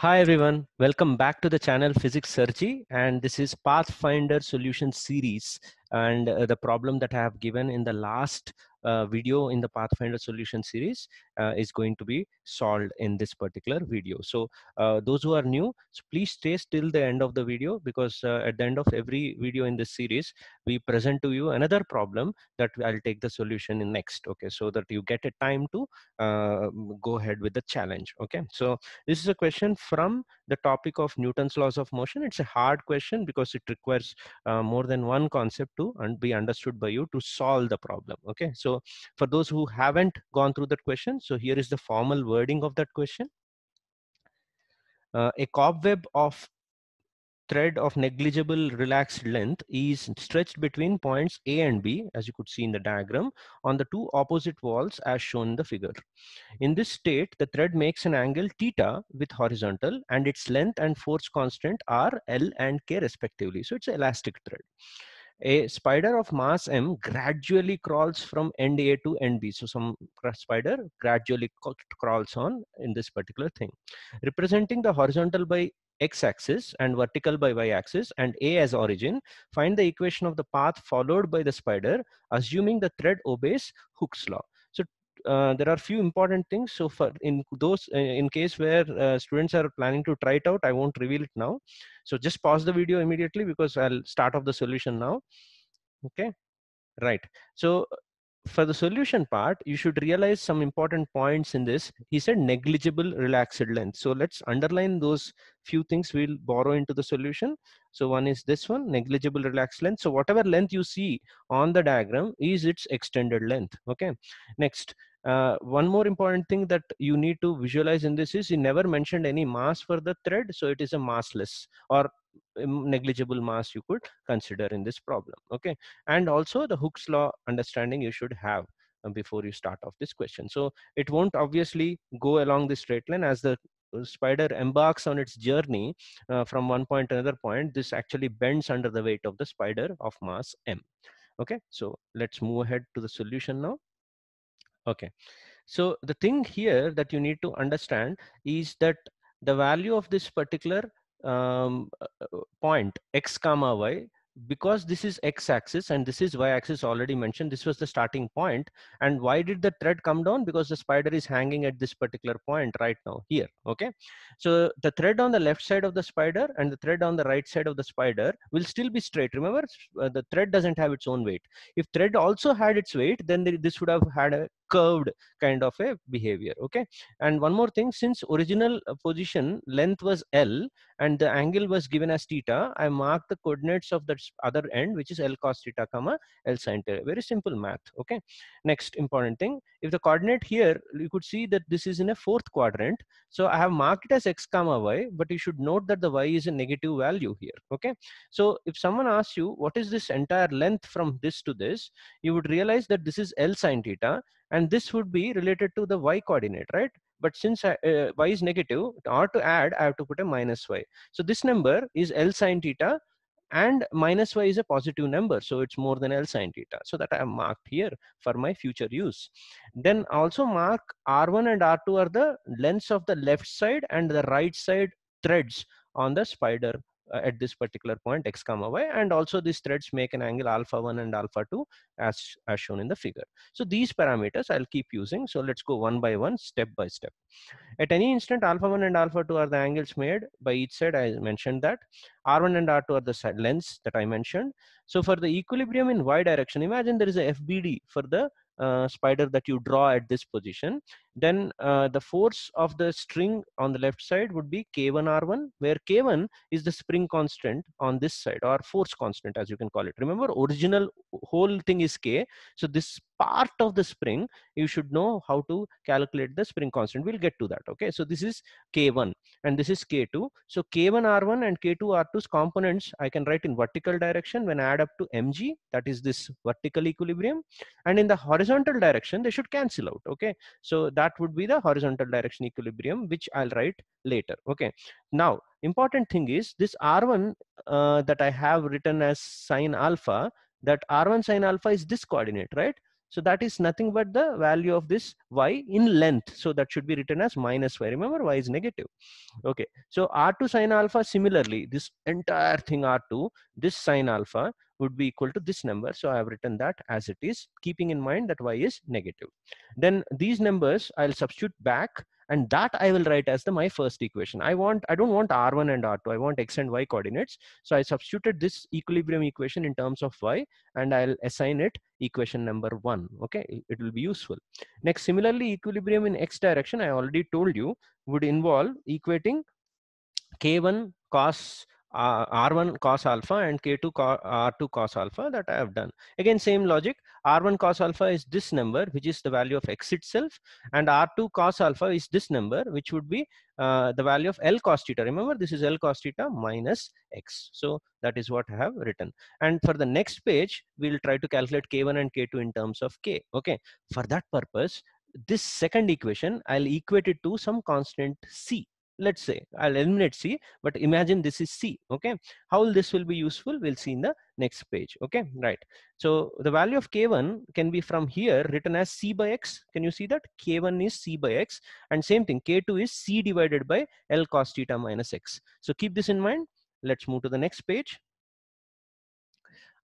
Hi everyone, welcome back to the channel Physics Surgery and this is Pathfinder Solution Series and uh, the problem that I have given in the last uh, video in the Pathfinder Solution Series uh, is going to be solved in this particular video. So uh, those who are new, so please stay till the end of the video because uh, at the end of every video in this series, we present to you another problem that I'll take the solution in next. Okay, so that you get a time to uh, go ahead with the challenge. Okay, so this is a question from the topic of Newton's laws of motion. It's a hard question because it requires uh, more than one concept to and be understood by you to solve the problem. Okay, so for those who haven't gone through that question, so here is the formal wording of that question. Uh, a cobweb of thread of negligible relaxed length is stretched between points A and B, as you could see in the diagram, on the two opposite walls as shown in the figure. In this state, the thread makes an angle theta with horizontal and its length and force constant are L and K respectively. So it's an elastic thread a spider of mass m gradually crawls from end A to end B. So some spider gradually crawls on in this particular thing. Representing the horizontal by x-axis and vertical by y-axis and A as origin, find the equation of the path followed by the spider, assuming the thread obeys Hooke's law. Uh, there are few important things. So for mm-hmm. in those, uh, in case where uh, students are planning to try it out, I won't reveal it now. So just pause the video immediately because I'll start off the solution now. Okay, right. So for the solution part, you should realize some important points in this. He said negligible relaxed length. So let's underline those few things we'll borrow into the solution. So one is this one, negligible relaxed length. So whatever length you see on the diagram is its extended length. Okay. Next, uh, one more important thing that you need to visualize in this is you never mentioned any mass for the thread. So it is a massless or negligible mass you could consider in this problem. Okay. And also the Hooke's law understanding you should have uh, before you start off this question. So it won't obviously go along the straight line as the uh, spider embarks on its journey uh, from one point to another point. This actually bends under the weight of the spider of mass m. Okay, so let's move ahead to the solution now. Okay. So the thing here that you need to understand is that the value of this particular um, uh, uh, uh, point x comma y because this is x-axis and this is y-axis already mentioned this was the starting point and why did the thread come down because the spider is hanging at this particular point right now here okay so the thread on the left side of the spider and the thread on the right side of the spider will still be straight remember the thread doesn't have its own weight if thread also had its weight then this would have had a curved kind of a behavior okay and one more thing since original uh, position length was l and the angle was given as theta i marked the coordinates of the other end which is l cos theta comma l sin theta very simple math okay next important thing if the coordinate here you could see that this is in a fourth quadrant so i have marked it as x comma y but you should note that the y is a negative value here okay so if someone asks you what is this entire length from this to this you would realize that this is l sin theta and this would be related to the y coordinate right but since I, uh, y is negative in to add i have to put a minus y so this number is l sine theta and minus y is a positive number so it's more than l sine theta so that i have marked here for my future use then also mark r1 and r2 are the lengths of the left side and the right side threads on the spider uh, at this particular point x comma y and also these threads make an angle alpha 1 and alpha 2 as, as shown in the figure. So these parameters I'll keep using. So let's go one by one step by step. At any instant alpha 1 and alpha 2 are the angles made by each side I mentioned that. R1 and R2 are the side lengths that I mentioned. So for the equilibrium in y direction imagine there is a FBD for the uh, spider that you draw at this position then uh, the force of the string on the left side would be k1r1 where k1 is the spring constant on this side or force constant as you can call it remember original whole thing is k so this part of the spring you should know how to calculate the spring constant we'll get to that okay so this is k1 and this is k2 so k1r1 and k2r2's components i can write in vertical direction when i add up to mg that is this vertical equilibrium and in the horizontal direction they should cancel out okay so that that would be the horizontal direction equilibrium, which I'll write later. Okay. Now, important thing is this R1 uh, that I have written as sine alpha, that R1 sine alpha is this coordinate, right? So that is nothing but the value of this y in length. So that should be written as minus y. Remember, y is negative. Okay. So r2 sine alpha, similarly, this entire thing r2, this sine alpha, would be equal to this number. So I have written that as it is, keeping in mind that y is negative. Then these numbers I'll substitute back and that I will write as the my first equation. I want I don't want r1 and r2. I want x and y coordinates. So I substituted this equilibrium equation in terms of y, and I'll assign it equation number one. Okay, it will be useful. Next, similarly, equilibrium in x direction I already told you would involve equating k1 cos uh, r1 cos alpha and k2 cos, r2 cos alpha that I have done. Again, same logic, r1 cos alpha is this number, which is the value of x itself, and r2 cos alpha is this number, which would be uh, the value of L cos theta. Remember, this is L cos theta minus x. So that is what I have written. And for the next page, we'll try to calculate k1 and k2 in terms of k. Okay. For that purpose, this second equation, I'll equate it to some constant c let's say I'll eliminate C, but imagine this is C, okay? How this will be useful, we'll see in the next page, okay? Right, so the value of K1 can be from here written as C by X. Can you see that? K1 is C by X and same thing, K2 is C divided by L cos theta minus X. So keep this in mind. Let's move to the next page.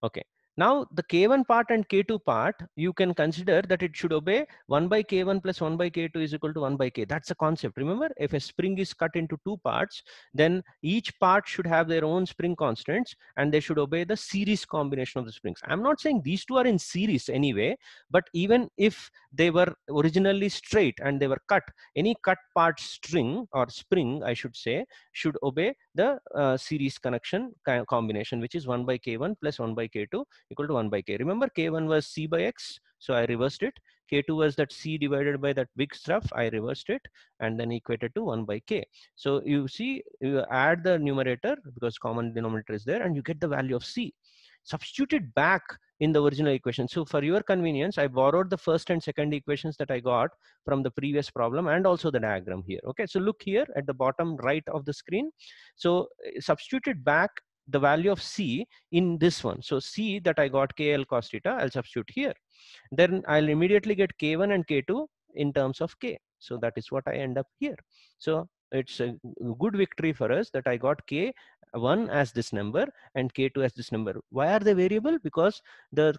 Okay, now the K1 part and K2 part, you can consider that it should obey 1 by K1 plus 1 by K2 is equal to 1 by K. That's a concept. Remember, if a spring is cut into two parts, then each part should have their own spring constants and they should obey the series combination of the springs. I'm not saying these two are in series anyway, but even if they were originally straight and they were cut, any cut part string or spring, I should say, should obey the uh, series connection combination, which is 1 by k1 plus 1 by k2 equal to 1 by k. Remember k1 was c by x, so I reversed it. k2 was that c divided by that big stuff, I reversed it and then equated to 1 by k. So you see, you add the numerator because common denominator is there and you get the value of c. Substitute it back in the original equation. So for your convenience, I borrowed the first and second equations that I got from the previous problem and also the diagram here. Okay, so look here at the bottom right of the screen. So eh, substituted back the value of C in this one. So C that I got KL cos theta, I'll substitute here. Then I'll immediately get K1 and K2 in terms of K. So that is what I end up here. So it's a good victory for us that I got K1 as this number and K2 as this number. Why are they variable? Because the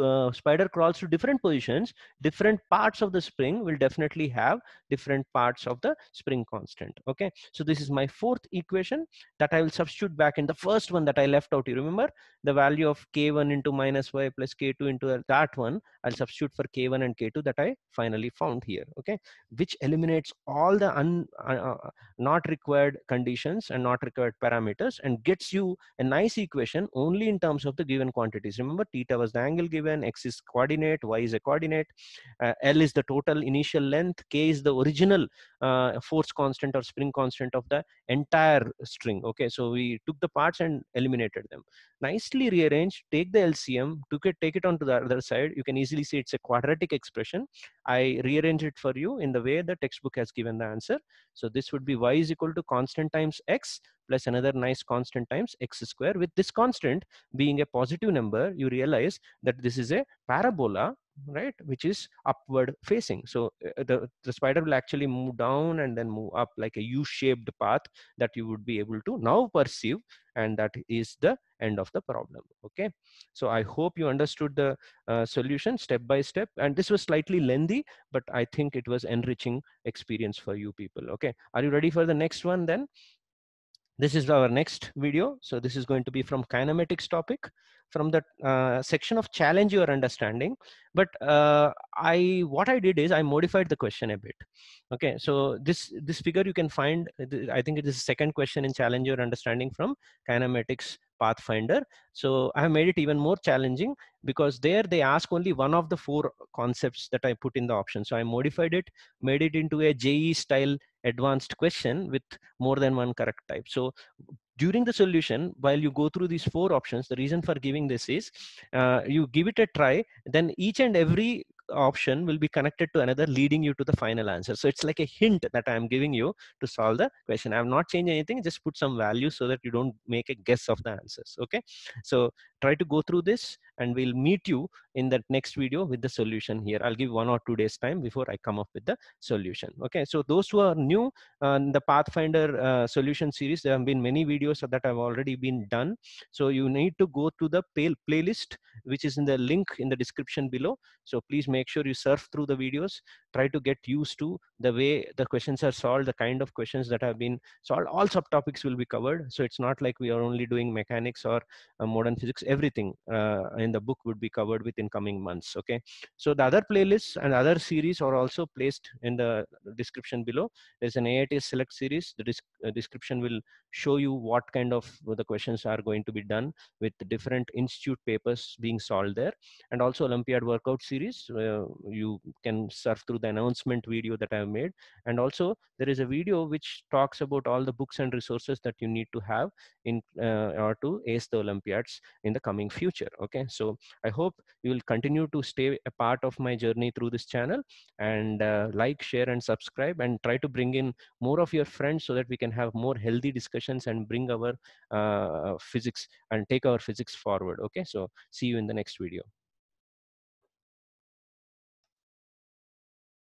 uh, spider crawls to different positions, different parts of the spring will definitely have different parts of the spring constant. Okay, so this is my fourth equation that I will substitute back in the first one that I left out. You remember the value of k1 into minus y plus k2 into that one. I'll substitute for k1 and k2 that I finally found here. Okay, which eliminates all the un, uh, uh, not required conditions and not required parameters and gets you a nice equation only in terms of the given quantities. Remember, theta was the angle given, x is coordinate, y is a coordinate, uh, L is the total initial length, k is the original uh, force constant or spring constant of the entire string. Okay, so we took the parts and eliminated them. Nicely rearranged, take the LCM, took it, take it onto the other side. You can easily see it's a quadratic expression. I rearrange it for you in the way the textbook has given the answer. So this would be y is equal to constant times x plus another nice constant times x square. With this constant being a positive number, you realize that this is a parabola right which is upward facing so uh, uh, the, the spider will actually move down and then move up like a u-shaped path that you would be able to now perceive and that is the end of the problem okay so i hope you understood the uh, solution step by step and this was slightly lengthy but i think it was enriching experience for you people okay are you ready for the next one then this is our next video. So this is going to be from kinematics topic from the uh, section of challenge your understanding. But uh, I what I did is I modified the question a bit. Okay, so this this figure you can find. I think it is second question in challenge your understanding from kinematics pathfinder. So I have made it even more challenging because there they ask only one of the four concepts that I put in the option. So I modified it, made it into a JE style advanced question with more than one correct type. So during the solution, while you go through these four options, the reason for giving this is uh, you give it a try, then each and every option will be connected to another leading you to the final answer. So it's like a hint that I'm giving you to solve the question. i have not changed anything, just put some value so that you don't make a guess of the answers. Okay. So try to go through this and we'll meet you in that next video with the solution here. I'll give one or two days time before I come up with the solution. Okay, so those who are new on uh, the Pathfinder uh, solution series, there have been many videos that have already been done. So you need to go to the playlist, which is in the link in the description below. So please make sure you surf through the videos, try to get used to the way the questions are solved, the kind of questions that have been solved. All subtopics will be covered. So it's not like we are only doing mechanics or uh, modern physics, everything uh, in the book would be covered within coming months. Okay. So the other playlists and other series are also placed in the description below. There's an AIT select series. The uh, description will show you what kind of the questions are going to be done with different institute papers being solved there. And also Olympiad workout series. Uh, you can surf through the announcement video that I've made. And also there is a video which talks about all the books and resources that you need to have in uh, or to ace the Olympiads in the coming future. Okay. So I hope you will continue to stay a part of my journey through this channel and uh, like, share, and subscribe and try to bring in more of your friends so that we can have more healthy discussions and bring our uh, physics and take our physics forward. Okay, so see you in the next video.